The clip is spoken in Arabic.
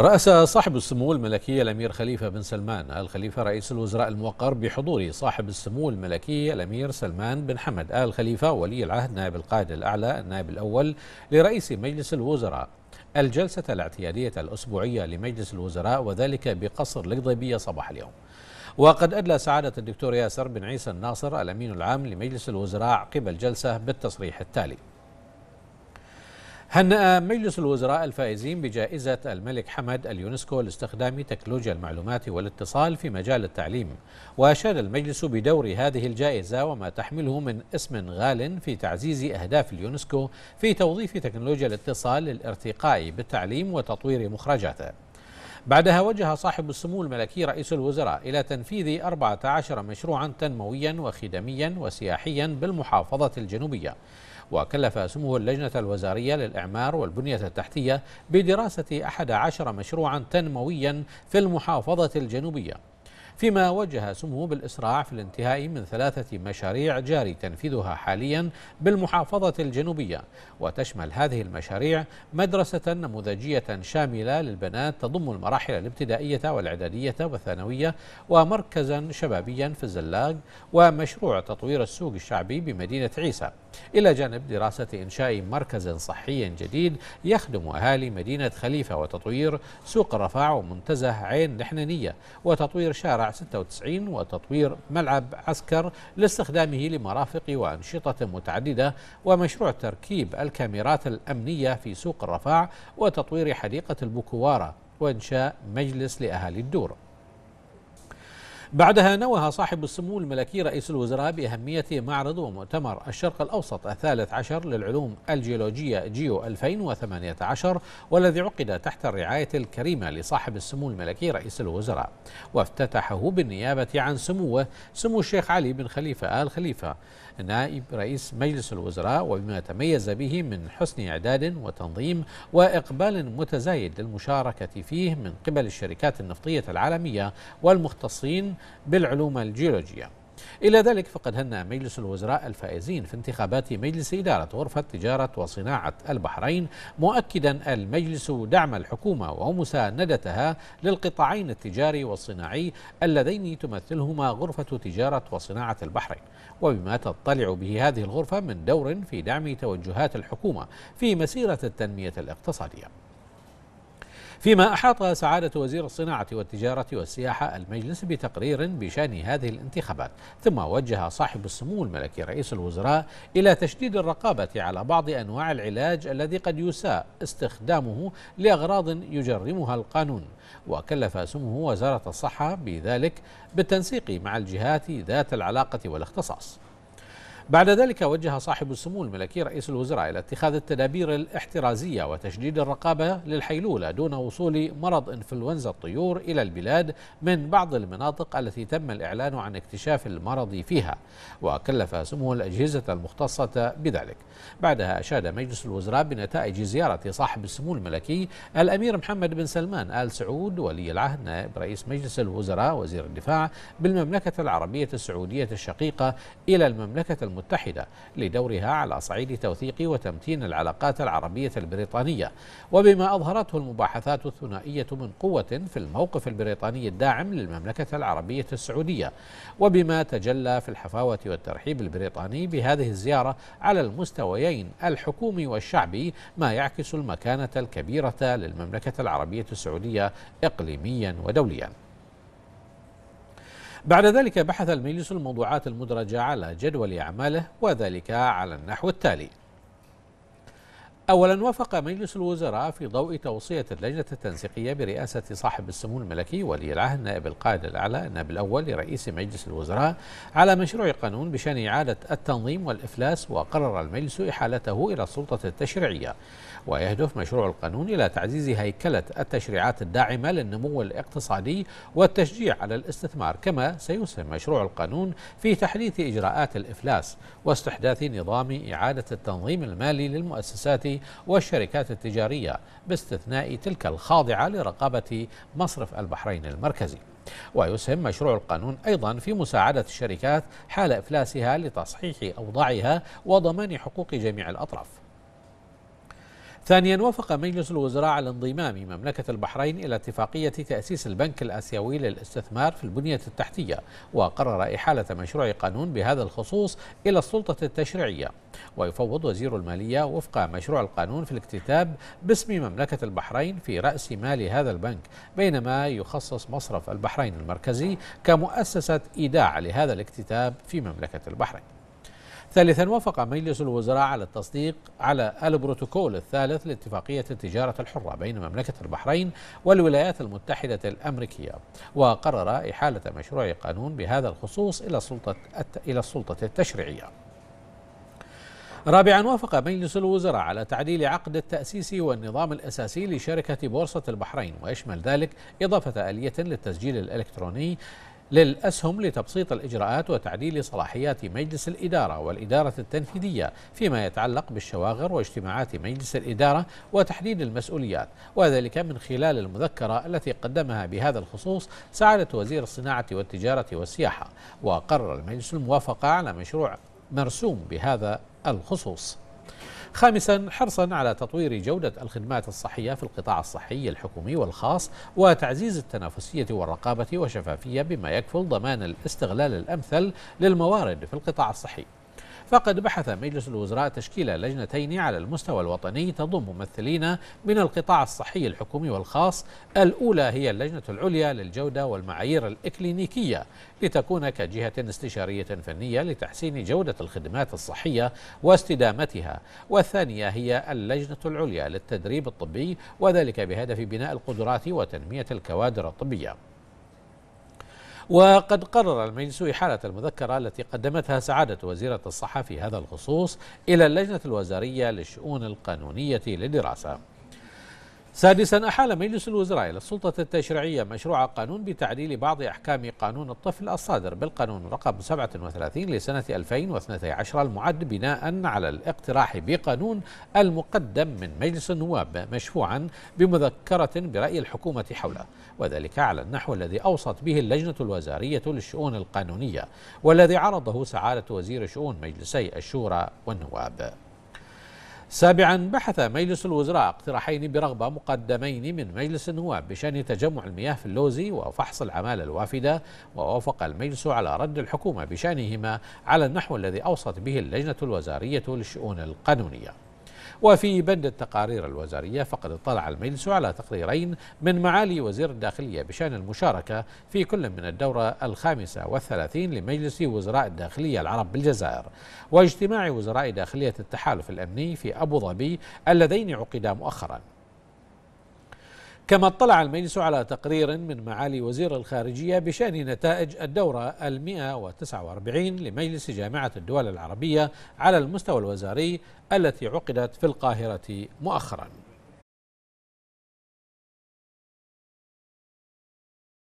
رأس صاحب السمو الملكي الأمير خليفة بن سلمان آل خليفة رئيس الوزراء الموقر بحضور صاحب السمو الملكي الأمير سلمان بن حمد آل خليفة ولي العهد نائب القائد الأعلى النائب الأول لرئيس مجلس الوزراء الجلسة الاعتيادية الأسبوعية لمجلس الوزراء وذلك بقصر القضيبية صباح اليوم وقد أدلى سعادة الدكتور ياسر بن عيسى الناصر الأمين العام لمجلس الوزراء قبل الجلسة بالتصريح التالي هنأ مجلس الوزراء الفائزين بجائزة الملك حمد اليونسكو لاستخدام تكنولوجيا المعلومات والاتصال في مجال التعليم وأشاد المجلس بدور هذه الجائزة وما تحمله من اسم غال في تعزيز أهداف اليونسكو في توظيف تكنولوجيا الاتصال للارتقاء بالتعليم وتطوير مخرجاته بعدها وجه صاحب السمو الملكي رئيس الوزراء إلى تنفيذ 14 مشروعا تنمويا وخدميا وسياحيا بالمحافظة الجنوبية وكلف سمو اللجنة الوزارية للإعمار والبنية التحتية بدراسة أحد عشر مشروعا تنمويا في المحافظة الجنوبية فيما وجه سمو بالإسراع في الانتهاء من ثلاثة مشاريع جاري تنفيذها حاليا بالمحافظة الجنوبية وتشمل هذه المشاريع مدرسة نموذجية شاملة للبنات تضم المراحل الابتدائية والإعدادية والثانوية ومركزا شبابيا في الزلاق ومشروع تطوير السوق الشعبي بمدينة عيسى إلى جانب دراسة إنشاء مركز صحي جديد يخدم أهالي مدينة خليفة وتطوير سوق الرفاع ومنتزه عين نحنانية وتطوير شارع 96 وتطوير ملعب عسكر لاستخدامه لمرافق وأنشطة متعددة ومشروع تركيب الكاميرات الأمنية في سوق الرفاع وتطوير حديقة البكوارة وإنشاء مجلس لأهالي الدور بعدها نوه صاحب السمو الملكي رئيس الوزراء بأهمية معرض ومؤتمر الشرق الأوسط الثالث عشر للعلوم الجيولوجية جيو 2018 والذي عقد تحت الرعاية الكريمة لصاحب السمو الملكي رئيس الوزراء وافتتحه بالنيابة عن سموه سمو الشيخ علي بن خليفة آل خليفة نائب رئيس مجلس الوزراء وبما تميز به من حسن إعداد وتنظيم وإقبال متزايد للمشاركة فيه من قبل الشركات النفطية العالمية والمختصين بالعلوم الجيولوجية إلى ذلك فقد هنأ مجلس الوزراء الفائزين في انتخابات مجلس إدارة غرفة تجارة وصناعة البحرين مؤكدا المجلس دعم الحكومة ومساندتها للقطاعين التجاري والصناعي اللذين تمثلهما غرفة تجارة وصناعة البحرين وبما تطلع به هذه الغرفة من دور في دعم توجهات الحكومة في مسيرة التنمية الاقتصادية فيما أحاط سعادة وزير الصناعة والتجارة والسياحة المجلس بتقرير بشأن هذه الانتخابات ثم وجه صاحب السمو الملكي رئيس الوزراء إلى تشديد الرقابة على بعض أنواع العلاج الذي قد يساء استخدامه لأغراض يجرمها القانون وكلف سموه وزارة الصحة بذلك بالتنسيق مع الجهات ذات العلاقة والاختصاص بعد ذلك وجه صاحب السمو الملكي رئيس الوزراء إلى اتخاذ التدابير الاحترازية وتشديد الرقابة للحيلولة دون وصول مرض إنفلونزا الطيور إلى البلاد من بعض المناطق التي تم الإعلان عن اكتشاف المرض فيها وكلف سمو الأجهزة المختصة بذلك بعدها أشاد مجلس الوزراء بنتائج زيارة صاحب السمو الملكي الأمير محمد بن سلمان آل سعود ولي العهد نائب رئيس مجلس الوزراء وزير الدفاع بالمملكة العربية السعودية الشقيقة إلى المملكة المتحدة لدورها على صعيد توثيق وتمتين العلاقات العربية البريطانية وبما أظهرته المباحثات الثنائية من قوة في الموقف البريطاني الداعم للمملكة العربية السعودية وبما تجلى في الحفاوة والترحيب البريطاني بهذه الزيارة على المستويين الحكومي والشعبي ما يعكس المكانة الكبيرة للمملكة العربية السعودية إقليميا ودوليا بعد ذلك بحث المجلس الموضوعات المدرجة على جدول أعماله وذلك على النحو التالي أولا وافق مجلس الوزراء في ضوء توصية اللجنة التنسيقية برئاسة صاحب السمو الملكي ولي العهد نائب القائد الأعلى النائب الأول لرئيس مجلس الوزراء على مشروع قانون بشأن إعادة التنظيم والإفلاس وقرر المجلس إحالته إلى السلطة التشريعية ويهدف مشروع القانون إلى تعزيز هيكلة التشريعات الداعمة للنمو الاقتصادي والتشجيع على الاستثمار كما سيسهم مشروع القانون في تحديث إجراءات الإفلاس واستحداث نظام إعادة التنظيم المالي للمؤسسات والشركات التجارية باستثناء تلك الخاضعة لرقابة مصرف البحرين المركزي ويسهم مشروع القانون أيضا في مساعدة الشركات حال إفلاسها لتصحيح أوضاعها وضمان حقوق جميع الأطراف ثانيا وافق مجلس الوزراء على انضمام مملكة البحرين إلى اتفاقية تأسيس البنك الآسيوي للاستثمار في البنية التحتية وقرر إحالة مشروع قانون بهذا الخصوص إلى السلطة التشريعية ويفوض وزير المالية وفق مشروع القانون في الاكتتاب باسم مملكة البحرين في رأس مال هذا البنك بينما يخصص مصرف البحرين المركزي كمؤسسة إيداع لهذا الاكتتاب في مملكة البحرين ثالثا وافق مجلس الوزراء على التصديق على البروتوكول الثالث لاتفاقية التجارة الحرة بين مملكة البحرين والولايات المتحدة الأمريكية وقرر إحالة مشروع قانون بهذا الخصوص إلى السلطة, إلى السلطة التشريعية رابعا وافق مجلس الوزراء على تعديل عقد التأسيس والنظام الأساسي لشركة بورصة البحرين ويشمل ذلك إضافة آلية للتسجيل الإلكتروني للأسهم لتبسيط الإجراءات وتعديل صلاحيات مجلس الإدارة والإدارة التنفيذية فيما يتعلق بالشواغر واجتماعات مجلس الإدارة وتحديد المسؤوليات وذلك من خلال المذكرة التي قدمها بهذا الخصوص سعادة وزير الصناعة والتجارة والسياحة وقرر المجلس الموافقة على مشروع مرسوم بهذا الخصوص خامسا حرصا على تطوير جودة الخدمات الصحية في القطاع الصحي الحكومي والخاص وتعزيز التنافسية والرقابة وشفافية بما يكفل ضمان الاستغلال الأمثل للموارد في القطاع الصحي فقد بحث مجلس الوزراء تشكيل لجنتين على المستوى الوطني تضم ممثلين من القطاع الصحي الحكومي والخاص الأولى هي اللجنة العليا للجودة والمعايير الإكلينيكية لتكون كجهة استشارية فنية لتحسين جودة الخدمات الصحية واستدامتها والثانية هي اللجنة العليا للتدريب الطبي وذلك بهدف بناء القدرات وتنمية الكوادر الطبية وقد قرر المجلس إحالة المذكرة التي قدمتها سعادة وزيرة الصحة في هذا الخصوص إلى اللجنة الوزارية للشؤون القانونية للدراسة سادسا أحال مجلس الوزراء إلى السلطة التشريعية مشروع قانون بتعديل بعض أحكام قانون الطفل الصادر بالقانون رقم 37 لسنة 2012 المعد بناء على الاقتراح بقانون المقدم من مجلس النواب مشفوعا بمذكرة برأي الحكومة حوله وذلك على النحو الذي أوصت به اللجنة الوزارية للشؤون القانونية والذي عرضه سعادة وزير شؤون مجلسي الشورى والنواب سابعا بحث مجلس الوزراء اقتراحين برغبة مقدمين من مجلس النواب بشأن تجمع المياه في اللوزي وفحص العمالة الوافدة ووافق المجلس على رد الحكومة بشأنهما على النحو الذي أوصت به اللجنة الوزارية للشؤون القانونية وفي بند التقارير الوزارية فقد اطلع المجلس على تقريرين من معالي وزير الداخلية بشأن المشاركة في كل من الدورة الخامسة والثلاثين لمجلس وزراء الداخلية العرب بالجزائر واجتماع وزراء داخلية التحالف الأمني في أبو ظبي اللذين عقدا مؤخرا كما اطلع المجلس على تقرير من معالي وزير الخارجية بشأن نتائج الدورة المئة وتسعة واربعين لمجلس جامعة الدول العربية على المستوى الوزاري التي عقدت في القاهرة مؤخراً